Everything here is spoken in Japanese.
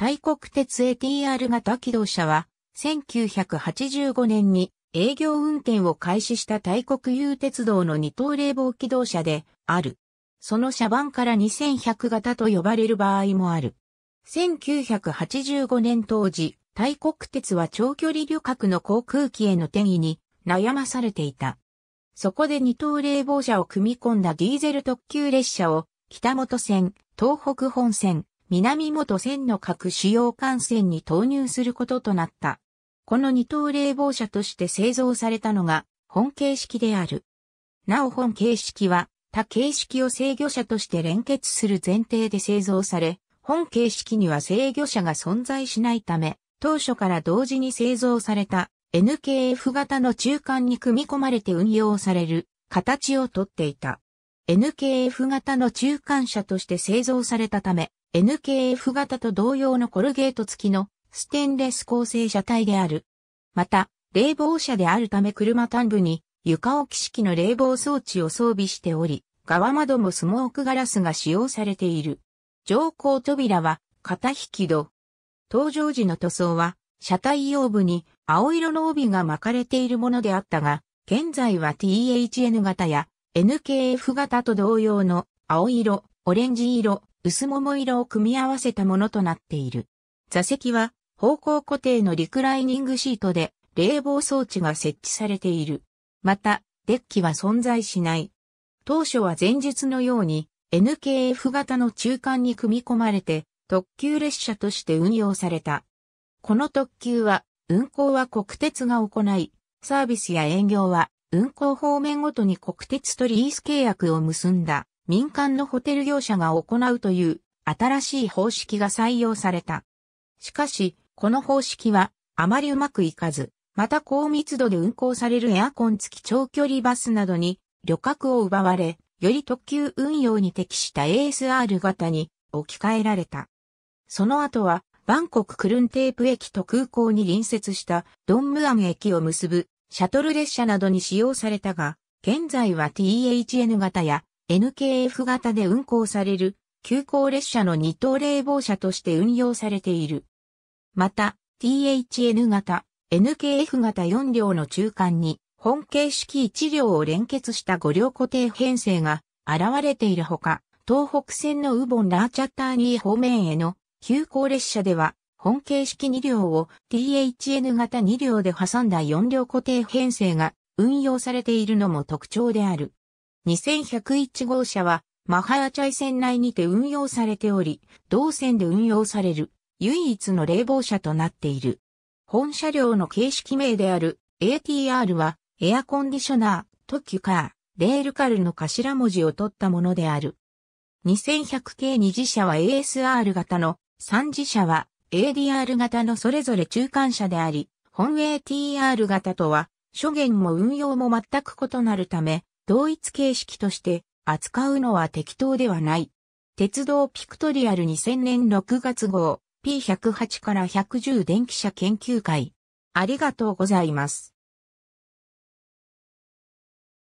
大国鉄 ATR 型機動車は、1985年に営業運転を開始した大国有鉄道の二等冷房機動車である。その車番から2100型と呼ばれる場合もある。1985年当時、大国鉄は長距離旅客の航空機への転移に悩まされていた。そこで二等冷房車を組み込んだディーゼル特急列車を北本線、東北本線、南元線の各主要幹線に投入することとなった。この二等冷房車として製造されたのが本形式である。なお本形式は他形式を制御車として連結する前提で製造され、本形式には制御車が存在しないため、当初から同時に製造された NKF 型の中間に組み込まれて運用される形をとっていた。NKF 型の中間車として製造されたため、NKF 型と同様のコルゲート付きのステンレス構成車体である。また、冷房車であるため車端部に床置き式の冷房装置を装備しており、側窓もスモークガラスが使用されている。乗降扉は片引き戸。登場時の塗装は車体腰部に青色の帯が巻かれているものであったが、現在は THN 型や NKF 型と同様の青色、オレンジ色、薄桃色を組み合わせたものとなっている。座席は方向固定のリクライニングシートで冷房装置が設置されている。また、デッキは存在しない。当初は前述のように NKF 型の中間に組み込まれて特急列車として運用された。この特急は運行は国鉄が行い、サービスや営業は運行方面ごとに国鉄とリース契約を結んだ民間のホテル業者が行うという新しい方式が採用された。しかし、この方式はあまりうまくいかず、また高密度で運行されるエアコン付き長距離バスなどに旅客を奪われ、より特急運用に適した ASR 型に置き換えられた。その後は、バンコククルンテープ駅と空港に隣接したドンムアン駅を結ぶシャトル列車などに使用されたが、現在は THN 型や NKF 型で運行される急行列車の二等冷房車として運用されている。また、THN 型、NKF 型4両の中間に本形式1両を連結した5両固定編成が現れているほか、東北線のウボン・ラーチャッターニー方面への急行列車では本形式2両を THN 型2両で挟んだ4両固定編成が運用されているのも特徴である。2101号車はマハヤチャイ船内にて運用されており、同船で運用される唯一の冷房車となっている。本車両の形式名である ATR はエアコンディショナー、特急カー、レールカルの頭文字を取ったものである。2100系2次車は ASR 型の3次車は ADR 型のそれぞれ中間車であり、本 ATR 型とは、諸言も運用も全く異なるため、同一形式として扱うのは適当ではない。鉄道ピクトリアル2000年6月号 P108 から110電気車研究会。ありがとうございます。